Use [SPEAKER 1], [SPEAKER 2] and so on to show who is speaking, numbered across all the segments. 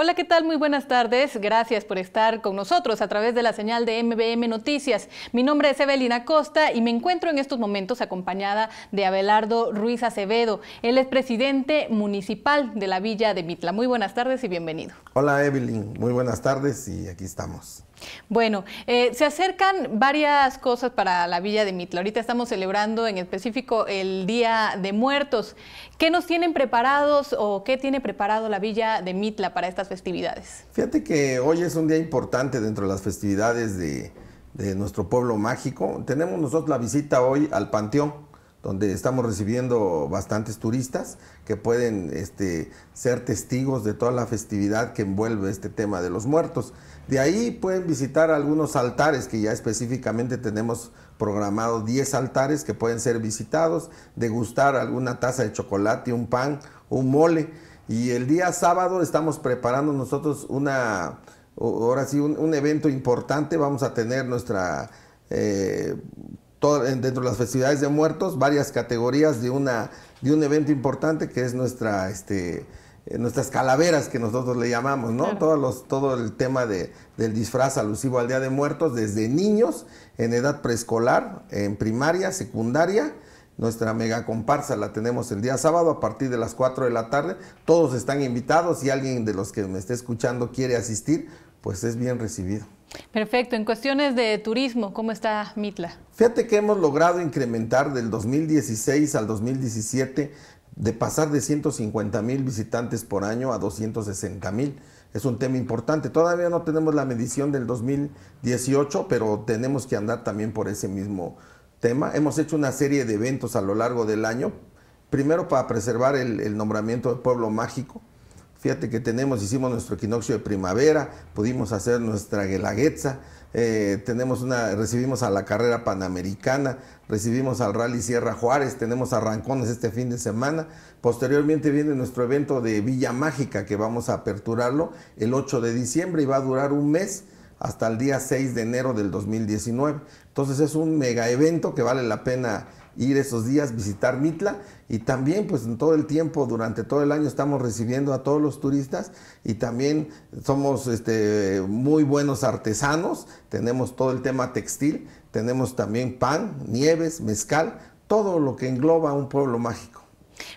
[SPEAKER 1] Hola, ¿qué tal? Muy buenas tardes. Gracias por estar con nosotros a través de la señal de MBM Noticias. Mi nombre es Evelina Costa y me encuentro en estos momentos acompañada de Abelardo Ruiz Acevedo. Él es presidente municipal de la Villa de Mitla. Muy buenas tardes y bienvenido.
[SPEAKER 2] Hola, Evelyn. Muy buenas tardes y aquí estamos.
[SPEAKER 1] Bueno, eh, se acercan varias cosas para la Villa de Mitla. Ahorita estamos celebrando en específico el Día de Muertos. ¿Qué nos tienen preparados o qué tiene preparado la Villa de Mitla para estas festividades?
[SPEAKER 2] Fíjate que hoy es un día importante dentro de las festividades de, nuestro pueblo mágico. Tenemos nosotros la visita hoy al Panteón donde estamos recibiendo bastantes turistas que pueden este, ser testigos de toda la festividad que envuelve este tema de los muertos. De ahí pueden visitar algunos altares que ya específicamente tenemos programado 10 altares que pueden ser visitados, degustar alguna taza de chocolate, un pan, un mole. Y el día sábado estamos preparando nosotros una, ahora sí, un, evento importante. Vamos a tener nuestra, eh, dentro de las festividades de muertos, varias categorías de, una, de un evento importante que es nuestra, este, eh, nuestras calaveras que nosotros le llamamos, ¿no? Todos todo el tema de, del disfraz alusivo al Día de Muertos, desde niños, en edad preescolar, en primaria, secundaria nuestra mega comparsa la tenemos el día sábado a partir de las 4 de la tarde. Todos están invitados. Si alguien de los que me esté escuchando quiere asistir, pues es bien recibido.
[SPEAKER 1] Perfecto. En cuestiones de turismo, ¿cómo está Mitla?
[SPEAKER 2] Fíjate que hemos logrado incrementar del 2016 al 2017 de pasar de 150 mil visitantes por año a 260 mil. Es un tema importante. Todavía no tenemos la medición del 2018, pero tenemos que andar también por ese mismo tema. Hemos hecho una serie de eventos a lo largo del año, primero para preservar el, nombramiento del pueblo mágico. Fíjate que tenemos, hicimos nuestro equinoccio de primavera, pudimos hacer nuestra guelaguetza, eh, tenemos una, recibimos a la carrera panamericana, recibimos al Rally Sierra Juárez, tenemos a Rancones este fin de semana. Posteriormente viene nuestro evento de Villa Mágica que vamos a aperturarlo el 8 de diciembre y va a durar un mes hasta el día 6 de enero del 2019. Entonces es un mega evento que vale la pena ir esos días, visitar Mitla y también pues en todo el tiempo, durante todo el año estamos recibiendo a todos los turistas y también somos este, muy buenos artesanos, tenemos todo el tema textil, tenemos también pan, nieves, mezcal, todo lo que engloba un pueblo mágico.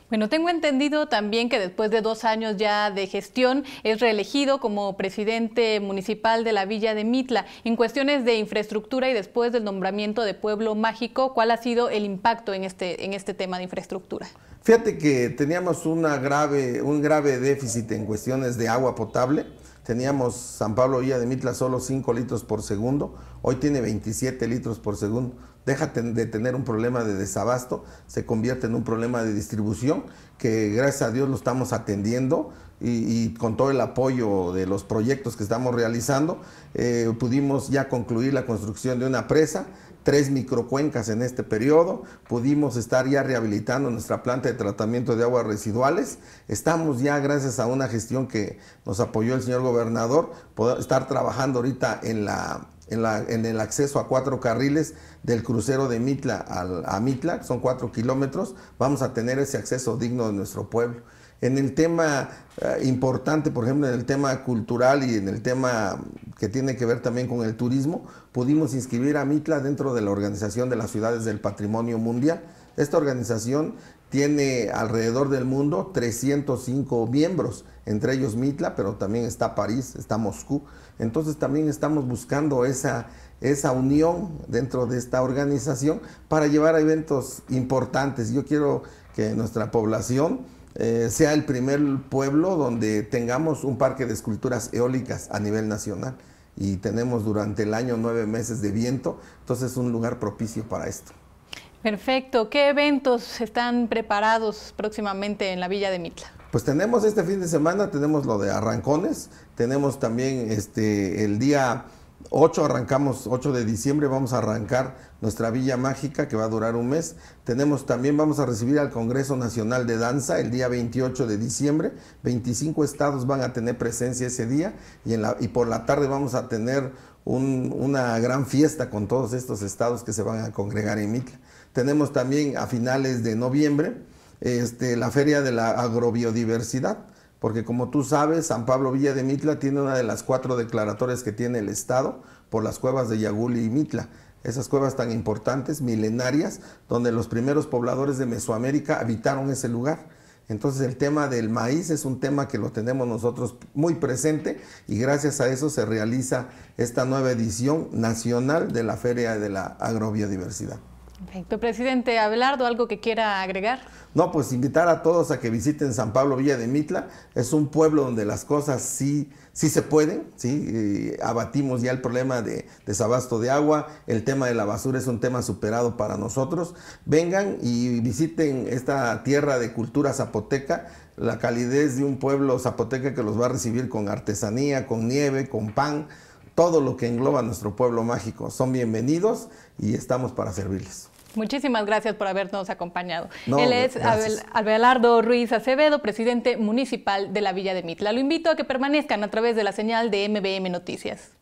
[SPEAKER 1] Bueno, tengo entendido también que después de dos años ya de gestión es reelegido como presidente municipal de la Villa de Mitla. En cuestiones de infraestructura y después del nombramiento de Pueblo Mágico, ¿cuál ha sido el impacto en este, en este tema de infraestructura?
[SPEAKER 2] Fíjate que teníamos una grave, un grave déficit en cuestiones de agua potable Teníamos San Pablo Villa de Mitla solo 5 litros por segundo, hoy tiene 27 litros por segundo. Deja de tener un problema de desabasto, se convierte en un problema de distribución que gracias a Dios lo estamos atendiendo y, con todo el apoyo de los proyectos que estamos realizando, eh, pudimos ya concluir la construcción de una presa tres microcuencas en este periodo, pudimos estar ya rehabilitando nuestra planta de tratamiento de aguas residuales, estamos ya gracias a una gestión que nos apoyó el señor gobernador, poder estar trabajando ahorita en, la, en, la, en el acceso a cuatro carriles del crucero de Mitla a Mitla, son cuatro kilómetros, vamos a tener ese acceso digno de nuestro pueblo. En el tema eh, importante, por ejemplo, en el tema cultural y en el tema que tiene que ver también con el turismo, pudimos inscribir a Mitla dentro de la Organización de las Ciudades del Patrimonio Mundial. Esta organización tiene alrededor del mundo 305 miembros, entre ellos Mitla, pero también está París, está Moscú. Entonces también estamos buscando esa, esa unión dentro de esta organización para llevar a eventos importantes. Yo quiero que nuestra población eh, sea el primer pueblo donde tengamos un parque de esculturas eólicas a nivel nacional y tenemos durante el año nueve meses de viento, entonces es un lugar propicio para esto.
[SPEAKER 1] Perfecto. ¿Qué eventos están preparados próximamente en la Villa de Mitla?
[SPEAKER 2] Pues tenemos este fin de semana, tenemos lo de Arrancones, tenemos también este el día 8 arrancamos, 8 de diciembre vamos a arrancar nuestra Villa Mágica que va a durar un mes. Tenemos también, vamos a recibir al Congreso Nacional de Danza el día 28 de diciembre. 25 estados van a tener presencia ese día y, en la, y por la tarde vamos a tener una gran fiesta con todos estos estados que se van a congregar en Mitla. Tenemos también a finales de noviembre este, la Feria de la Agrobiodiversidad porque como tú sabes, San Pablo Villa de Mitla tiene una de las cuatro declaratorias que tiene el Estado por las cuevas de Yaguli y Mitla. Esas cuevas tan importantes, milenarias, donde los primeros pobladores de Mesoamérica habitaron ese lugar. Entonces el tema del maíz es un tema que lo tenemos nosotros muy presente y gracias a eso se realiza esta nueva edición nacional de la Feria de la Agrobiodiversidad.
[SPEAKER 1] Perfecto. Presidente Abelardo, ¿algo que quiera agregar?
[SPEAKER 2] No, pues invitar a todos a que visiten San Pablo Villa de Mitla. Es un pueblo donde las cosas sí, sí se pueden, ¿sí? abatimos ya el problema de desabasto de agua, el tema de la basura es un tema superado para nosotros. Vengan y visiten esta tierra de cultura zapoteca, la calidez de un pueblo zapoteca que los va a recibir con artesanía, con nieve, con pan todo lo que engloba nuestro pueblo mágico. Son bienvenidos y estamos para servirles.
[SPEAKER 1] Muchísimas gracias por habernos acompañado. Él es Abelardo Ruiz Acevedo, presidente municipal de la Villa de Mitla. Lo invito a que permanezcan a través de la señal de MBM Noticias.